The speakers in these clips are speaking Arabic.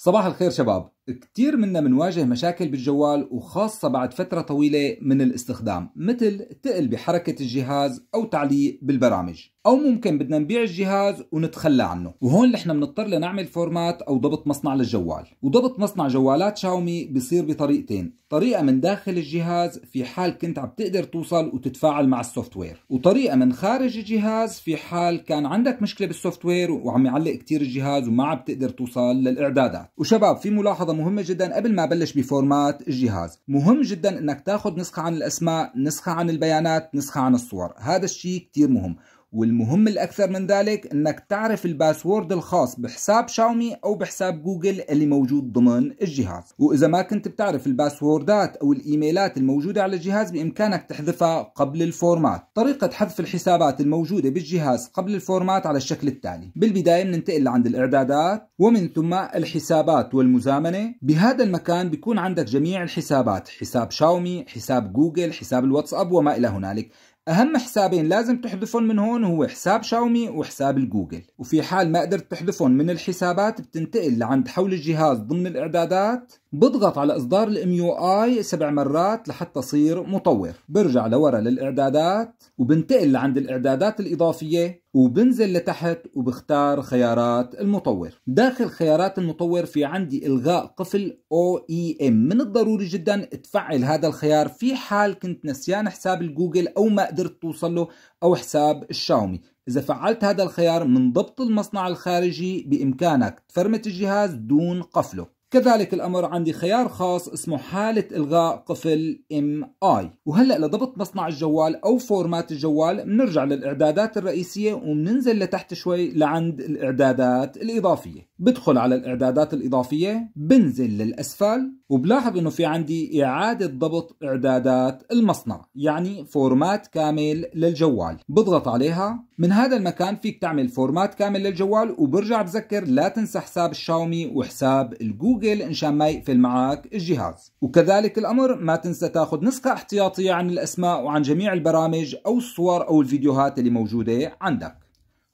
صباح الخير شباب كتير منا منواجه مشاكل بالجوال وخاصة بعد فترة طويلة من الاستخدام مثل تقل بحركة الجهاز أو تعليق بالبرامج او ممكن بدنا نبيع الجهاز ونتخلى عنه وهون نحن بنضطر لنعمل فورمات او ضبط مصنع للجوال وضبط مصنع جوالات شاومي بيصير بطريقتين طريقة من داخل الجهاز في حال كنت عم تقدر توصل وتتفاعل مع السوفت وير وطريقة من خارج الجهاز في حال كان عندك مشكلة بالسوفت وير وعم يعلق كتير الجهاز وما عم تقدر توصل للإعدادات وشباب في ملاحظة مهمة جدا قبل ما بلش بفورمات الجهاز مهم جدا انك تاخذ نسخة عن الاسماء نسخة عن البيانات نسخة عن الصور هذا الشيء كتير مهم والمهم الأكثر من ذلك أنك تعرف الباسورد الخاص بحساب شاومي أو بحساب جوجل اللي موجود ضمن الجهاز وإذا ما كنت بتعرف الباسوردات أو الإيميلات الموجودة على الجهاز بإمكانك تحذفها قبل الفورمات طريقة حذف الحسابات الموجودة بالجهاز قبل الفورمات على الشكل التالي بالبداية بننتقل لعند الإعدادات ومن ثم الحسابات والمزامنة بهذا المكان بيكون عندك جميع الحسابات حساب شاومي حساب جوجل حساب الواتساب وما إلى هنالك أهم حسابين لازم تحذفهم من هون هو حساب شاومي وحساب الجوجل وفي حال ما قدرت تحذفهم من الحسابات بتنتقل لعند حول الجهاز ضمن الإعدادات بضغط على إصدار الام يو اي سبع مرات لحتى صير مطور برجع لورا للإعدادات وبنتقل لعند الإعدادات الإضافية وبنزل لتحت وبختار خيارات المطور داخل خيارات المطور في عندي إلغاء قفل او اي ام من الضروري جدا تفعل هذا الخيار في حال كنت نسيان حساب الجوجل أو ما قدرت توصل له أو حساب الشاومي إذا فعلت هذا الخيار من ضبط المصنع الخارجي بإمكانك تفرمت الجهاز دون قفله كذلك الأمر عندي خيار خاص اسمه حالة إلغاء قفل ام اي وهلأ لضبط مصنع الجوال أو فورمات الجوال بنرجع للإعدادات الرئيسية وبننزل لتحت شوي لعند الإعدادات الإضافية بدخل على الاعدادات الاضافيه بنزل للاسفل وبلاحظ انه في عندي اعاده ضبط اعدادات المصنع يعني فورمات كامل للجوال بضغط عليها من هذا المكان فيك تعمل فورمات كامل للجوال وبرجع بذكر لا تنسى حساب الشاومي وحساب الجوجل انشان ما يقفل معك الجهاز وكذلك الامر ما تنسى تاخذ نسخه احتياطيه عن الاسماء وعن جميع البرامج او الصور او الفيديوهات اللي موجوده عندك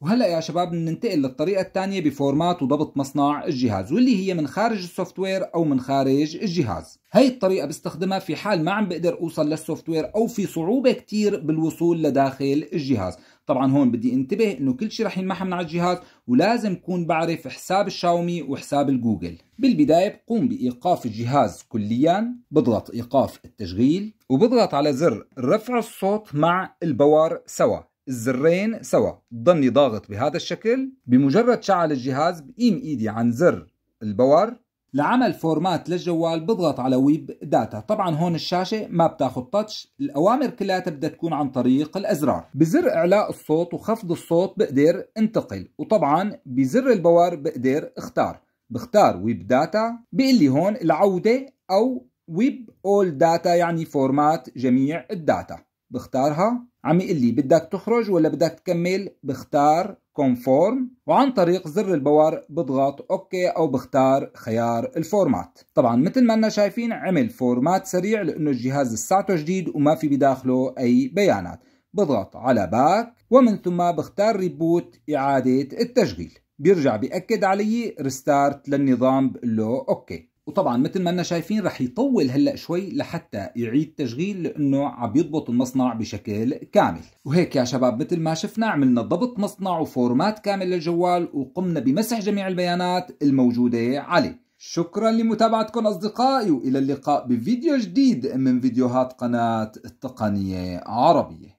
وهلا يا شباب بننتقل للطريقه الثانيه بفورمات وضبط مصنع الجهاز واللي هي من خارج السوفت وير او من خارج الجهاز هي الطريقه بستخدمها في حال ما عم بقدر اوصل للسوفت وير او في صعوبه كثير بالوصول لداخل الجهاز طبعا هون بدي انتبه انه كل شيء رح ينمحى من على الجهاز ولازم كون بعرف حساب الشاومي وحساب الجوجل بالبدايه بقوم بايقاف الجهاز كليا بضغط ايقاف التشغيل وبضغط على زر رفع الصوت مع الباور سوا الزرين سوا ضلني ضاغط بهذا الشكل بمجرد شعل الجهاز بقيم ايدي عن زر الباور لعمل فورمات للجوال بضغط على ويب داتا طبعا هون الشاشة ما بتاخد تاتش الأوامر كلها بدها تكون عن طريق الأزرار بزر إعلاء الصوت وخفض الصوت بقدر انتقل وطبعا بزر الباور بقدر اختار بختار ويب داتا بيقول لي هون العودة أو ويب اول داتا يعني فورمات جميع الداتا بختارها عم يقول لي بدك تخرج ولا بدك تكمل بختار كونفورم وعن طريق زر الباور بضغط اوكي او بختار خيار الفورمات طبعا مثل ما انا شايفين عمل فورمات سريع لانه الجهاز لساته جديد وما في بداخله اي بيانات بضغط على باك ومن ثم بختار ريبوت اعادة التشغيل بيرجع بأكد علي ريستارت للنظام بقول له اوكي وطبعا مثل ما انا شايفين رح يطول هلا شوي لحتى يعيد تشغيل لانه عم يضبط المصنع بشكل كامل وهيك يا شباب مثل ما شفنا عملنا ضبط مصنع وفورمات كامل للجوال وقمنا بمسح جميع البيانات الموجوده عليه شكرا لمتابعتكم اصدقائي والى اللقاء بفيديو جديد من فيديوهات قناه التقنيه عربيه